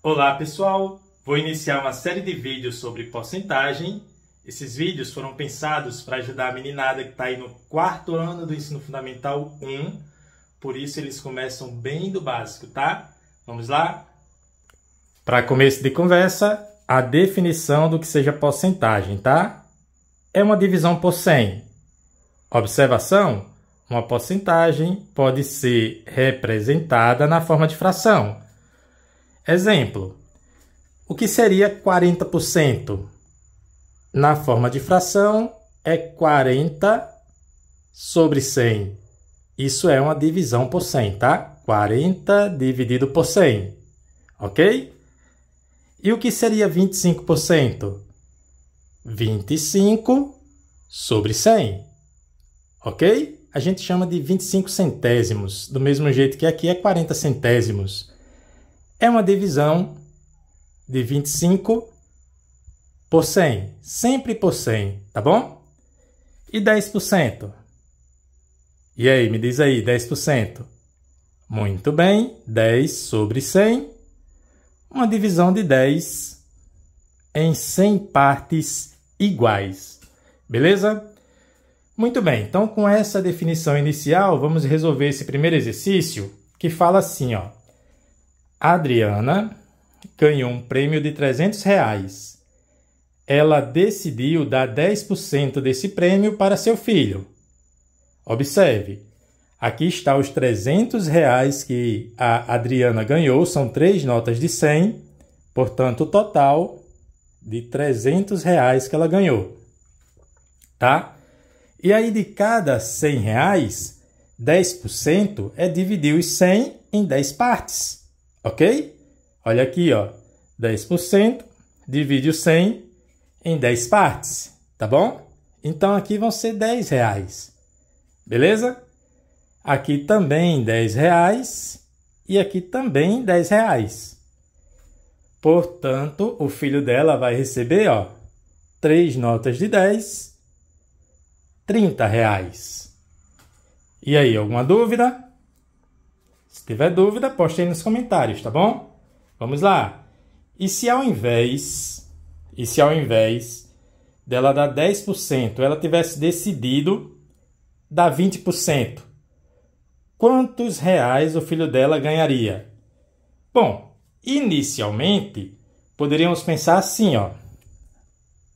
Olá pessoal, vou iniciar uma série de vídeos sobre porcentagem. Esses vídeos foram pensados para ajudar a meninada que está aí no quarto ano do ensino fundamental 1, por isso eles começam bem do básico, tá? Vamos lá? Para começo de conversa, a definição do que seja porcentagem, tá? É uma divisão por 100. Observação: uma porcentagem pode ser representada na forma de fração Exemplo: o que seria 40%? Na forma de fração, é 40 sobre 100. Isso é uma divisão por 100, tá? 40 dividido por 100, ok? E o que seria 25%? 25 sobre 100, ok? A gente chama de 25 centésimos, do mesmo jeito que aqui é 40 centésimos é uma divisão de 25 por 100, sempre por 100, tá bom? E 10%? E aí, me diz aí, 10%. Muito bem, 10 sobre 100, uma divisão de 10 em 100 partes iguais, beleza? Muito bem, então com essa definição inicial, vamos resolver esse primeiro exercício que fala assim, ó. Adriana ganhou um prêmio de 300 reais. Ela decidiu dar 10% desse prêmio para seu filho. Observe, aqui está os 300 reais que a Adriana ganhou, são três notas de 100, portanto, o total de 300 reais que ela ganhou, tá? E aí, de cada 100 reais, 10% é dividir os 100 em 10 partes ok? Olha aqui, ó, 10% divide o 100 em 10 partes, tá bom? Então aqui vão ser 10 reais, beleza? Aqui também 10 reais e aqui também 10 reais. Portanto, o filho dela vai receber, ó, três notas de 10, 30 reais. E aí, alguma dúvida? Se tiver dúvida, poste aí nos comentários, tá bom? Vamos lá. E se ao invés, e se ao invés dela dar 10%, ela tivesse decidido dar 20%, quantos reais o filho dela ganharia? Bom, inicialmente poderíamos pensar assim, ó,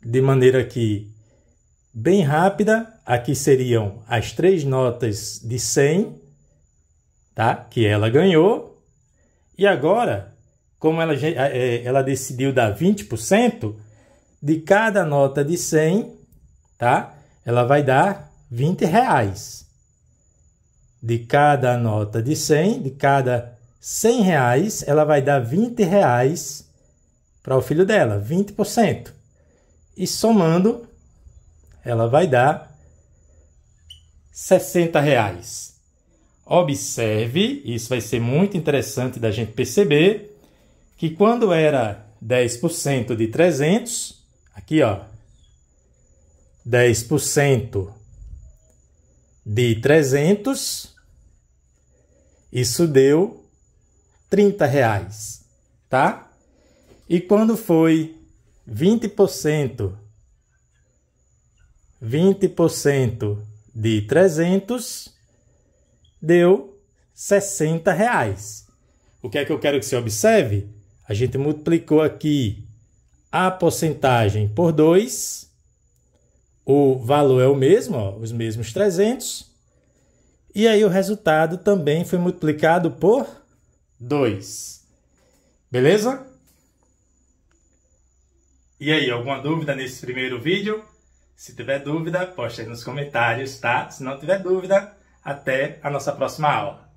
de maneira que bem rápida, aqui seriam as três notas de 100 tá? Que ela ganhou. E agora, como ela, eh, eh, ela decidiu dar 20%, de cada nota de 100, tá? Ela vai dar 20 reais. De cada nota de 100, de cada 100 reais, ela vai dar 20 reais para o filho dela, 20%. E somando, ela vai dar 60 reais. Observe, isso vai ser muito interessante da gente perceber, que quando era 10% de 300, aqui ó, 10% de 300, isso deu 30 reais, tá? E quando foi 20%, 20% de 300, deu 60 reais. O que é que eu quero que você observe? A gente multiplicou aqui a porcentagem por 2, o valor é o mesmo, ó, os mesmos 300, e aí o resultado também foi multiplicado por 2. Beleza? E aí, alguma dúvida nesse primeiro vídeo? Se tiver dúvida, posta aí nos comentários, tá? Se não tiver dúvida, até a nossa próxima aula.